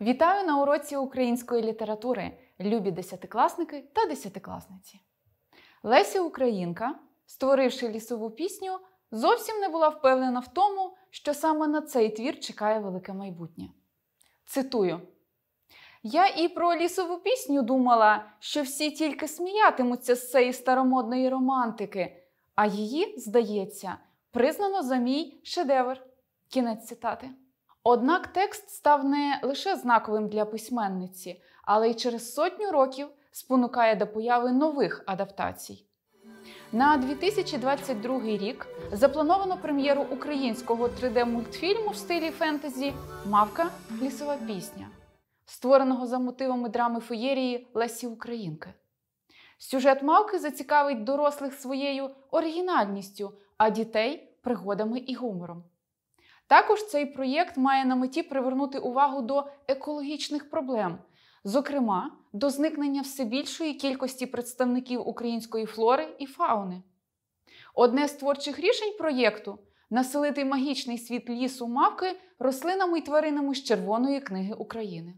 Вітаю на уроці української літератури, любі десятикласники та десятикласниці. Леся Українка, створивши лісову пісню, зовсім не була впевнена в тому, що саме на цей твір чекає велике майбутнє. Цитую: Я і про лісову пісню думала, що всі тільки сміятимуться з цієї старомодної романтики, а її, здається, признано за мій шедевр. Кінець цитати. Однак текст став не лише знаковим для письменниці, але й через сотню років спонукає до появи нових адаптацій. На 2022 рік заплановано прем'єру українського 3D-мультфільму в стилі фентезі Мавка лісова пісня, створеного за мотивами драми феєрії Лесі Українки. Сюжет мавки зацікавить дорослих своєю оригінальністю, а дітей пригодами і гумором. Також цей проєкт має на меті привернути увагу до екологічних проблем, зокрема до зникнення все більшої кількості представників української флори і фауни. Одне з творчих рішень проєкту населити магічний світ лісу мавки рослинами і тваринами з Червоної книги України.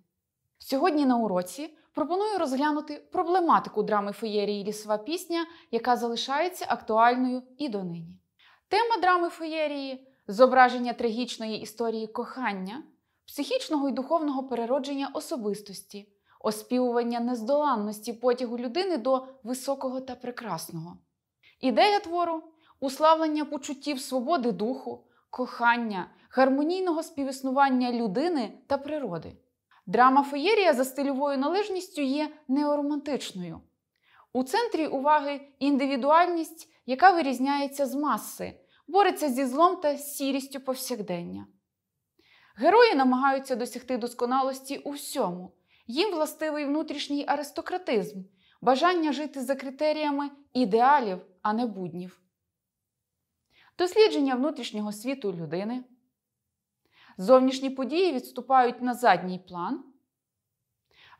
Сьогодні на уроці пропоную розглянути проблематику драми феєрії лісова пісня, яка залишається актуальною і донині. Тема драми феєрії зображення трагічної історії кохання, психічного і духовного переродження особистості, оспівування нездоланності потягу людини до високого та прекрасного. Ідея твору уславлення почуттів свободи духу, кохання, гармонійного співіснування людини та природи. Драма феєрія за стильовою належністю є неоромантичною. У центрі уваги індивідуальність, яка вирізняється з маси, бореться зі злом та сірістю повсякдення. Герої намагаються досягти досконалості у всьому. Їм властивий внутрішній аристократизм, бажання жити за критеріями ідеалів, а не буднів. Дослідження внутрішнього світу людини. Зовнішні події відступають на задній план.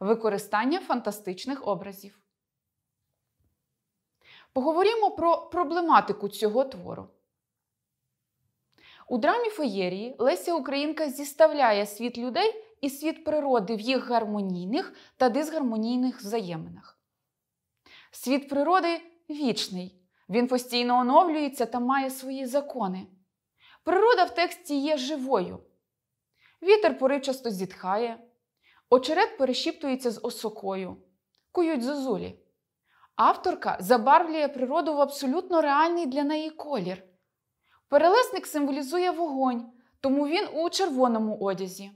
Використання фантастичних образів. Поговоримо про проблематику цього твору. У драмі феєрії Леся Українка зіставляє світ людей і світ природи в їх гармонійних та дисгармонійних взаєминах. Світ природи вічний, він постійно оновлюється та має свої закони. Природа в тексті є живою. Вітер поривчасто зітхає, очерет перешіптується з осокою, кують зозулі. Авторка забарвлює природу в абсолютно реальний для неї колір. Перелесник символізує вогонь, тому він у червоному одязі.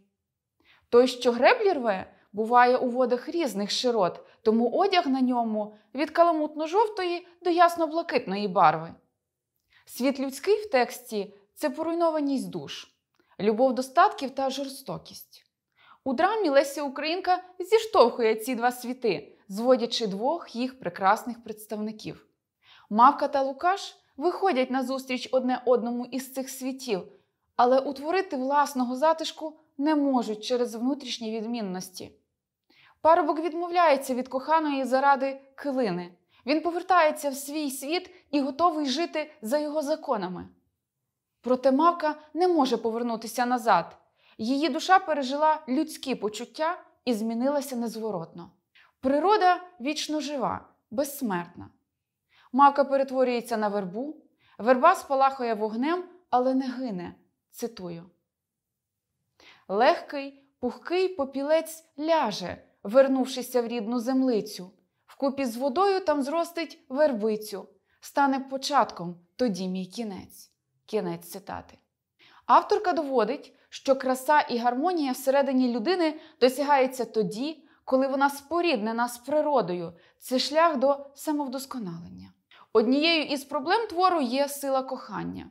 Той, що греблі рве, буває у водах різних широт, тому одяг на ньому від каламутно-жовтої до ясно-блакитної барви. Світ людський в тексті це поруйнованість душ, любов достатків та жорстокість. У драмі Леся Українка зіштовхує ці два світи, зводячи двох їх прекрасних представників. Мавка та Лукаш виходять назустріч одне одному із цих світів, але утворити власного затишку не можуть через внутрішні відмінності. Парубок відмовляється від коханої заради килини. Він повертається в свій світ і готовий жити за його законами. Проте мавка не може повернутися назад. Її душа пережила людські почуття і змінилася незворотно. Природа вічно жива, безсмертна. Мака перетворюється на вербу, верба спалахує вогнем, але не гине. Цитую. Легкий, пухкий попілець ляже, вернувшися в рідну землицю. Вкупі з водою там зростить вербицю. Стане початком, тоді мій кінець. Кінець цитати. Авторка доводить, що краса і гармонія всередині людини досягається тоді, коли вона споріднена з природою. Це шлях до самовдосконалення. Однією із проблем твору є сила кохання.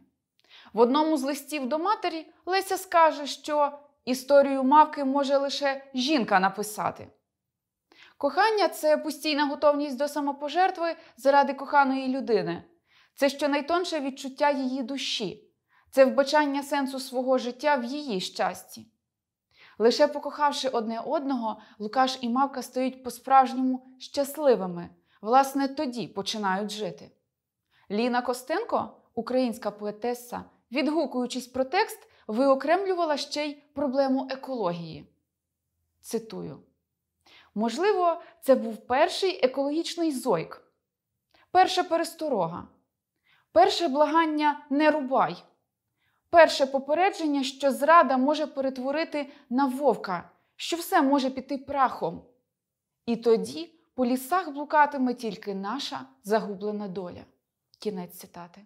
В одному з листів до матері Леся скаже, що історію мавки може лише жінка написати. Кохання це постійна готовність до самопожертви заради коханої людини. Це щонайтонше відчуття її душі, це вбачання сенсу свого життя в її щасті. Лише покохавши одне одного, Лукаш і Мавка стають по-справжньому щасливими, власне, тоді починають жити. Ліна Костенко, українська поетеса, відгукуючись про текст, виокремлювала ще й проблему екології. Цитую: можливо, це був перший екологічний зойк, перша пересторога, перше благання не рубай, перше попередження, що зрада може перетворити на вовка, що все може піти прахом. І тоді по лісах блукатиме тільки наша загублена доля. Кінець цитати.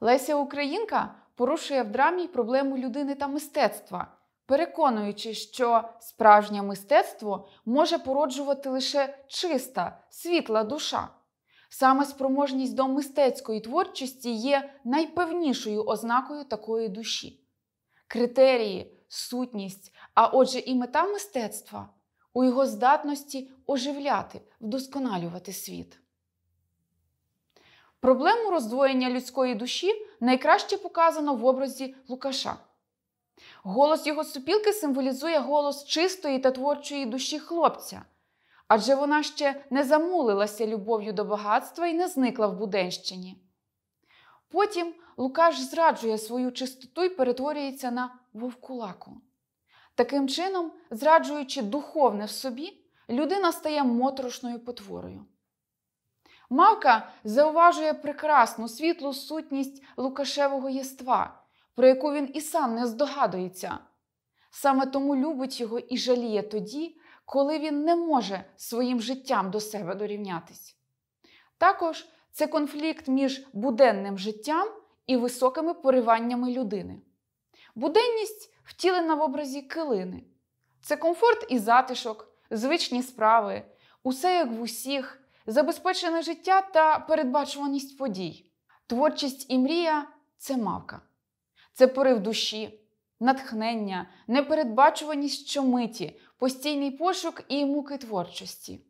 Леся Українка порушує в драмі проблему людини та мистецтва, переконуючи, що справжнє мистецтво може породжувати лише чиста, світла душа. Саме спроможність до мистецької творчості є найпевнішою ознакою такої душі. Критерії, сутність, а отже, і мета мистецтва у його здатності оживляти, вдосконалювати світ. Проблему роздвоєння людської душі найкраще показано в образі Лукаша. Голос його супілки символізує голос чистої та творчої душі хлопця, адже вона ще не замулилася любов'ю до багатства і не зникла в Буденщині. Потім Лукаш зраджує свою чистоту і перетворюється на вовкулаку. Таким чином, зраджуючи духовне в собі, людина стає моторошною потворою. Мавка зауважує прекрасну світлу сутність Лукашевого єства, про яку він і сам не здогадується. Саме тому любить його і жаліє тоді, коли він не може своїм життям до себе дорівнятись. Також це конфлікт між буденним життям і високими пориваннями людини. Буденність втілена в образі килини. Це комфорт і затишок, звичні справи, усе як в усіх, забезпечене життя та передбачуваність подій. Творчість і мрія це мавка, це порив душі, натхнення, непередбачуваність щомиті, постійний пошук і муки творчості.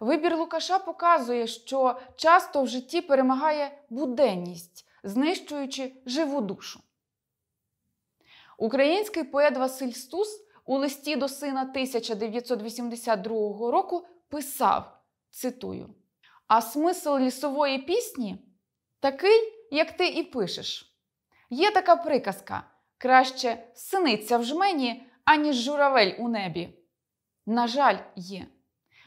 Вибір Лукаша показує, що часто в житті перемагає буденність, знищуючи живу душу. Український поет Василь Стус у листі до сина 1982 року писав: цитую: А смисл лісової пісні такий, як ти і пишеш. Є така приказка: краще синиця в жмені, аніж журавель у небі. На жаль, є.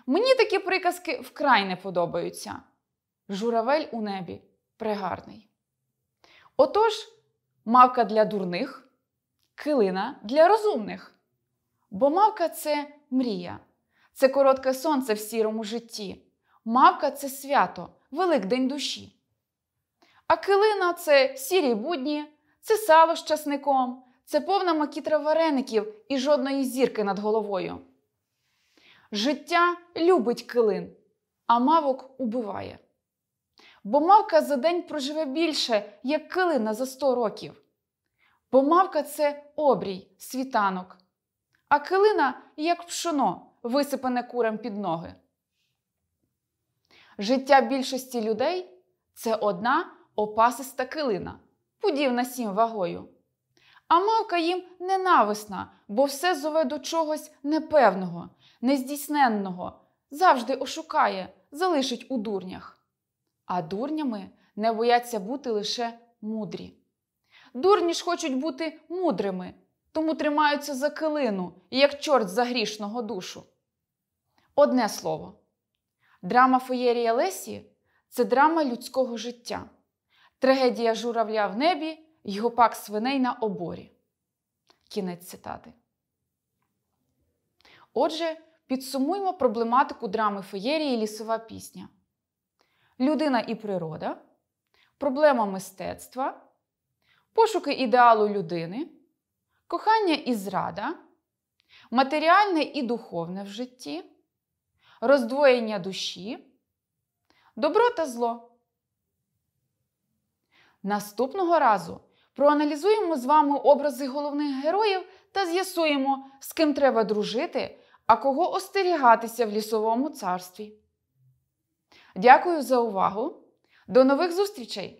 Мені такі приказки вкрай не подобаються. Журавель у небі прегарний. Отож, мавка для дурних. Килина для розумних. Бо мавка це мрія, це коротке сонце в сірому житті. Мавка це свято, великдень душі. А килина це сірі будні, це сало з часником, це повна макітра вареників і жодної зірки над головою. Життя любить килин, а мавок убиває. Бо мавка за день проживе більше, як килина за сто років. Бо мавка це обрій, світанок, а килина як пшоно, висипане курам під ноги. Життя більшості людей це одна опасиста килина, пудів на сім вагою. А мавка їм ненависна, бо все зове до чогось непевного, нездійсненного, завжди ошукає, залишить у дурнях. А дурнями не бояться бути лише мудрі. Дурні ж хочуть бути мудрими, тому тримаються за килину, як чорт за грішного душу. Одне слово, драма феєрія Лесі це драма людського життя, трагедія журавля в небі й гопак свиней на оборі. Кінець цитати. Отже, підсумуємо проблематику драми феєрії Лісова пісня. Людина і природа, проблема мистецтва пошуки ідеалу людини, кохання і зрада, матеріальне і духовне в житті, роздвоєння душі, добро та зло. Наступного разу проаналізуємо з вами образи головних героїв та з'ясуємо, з ким треба дружити, а кого остерігатися в лісовому царстві. Дякую за увагу! До нових зустрічей!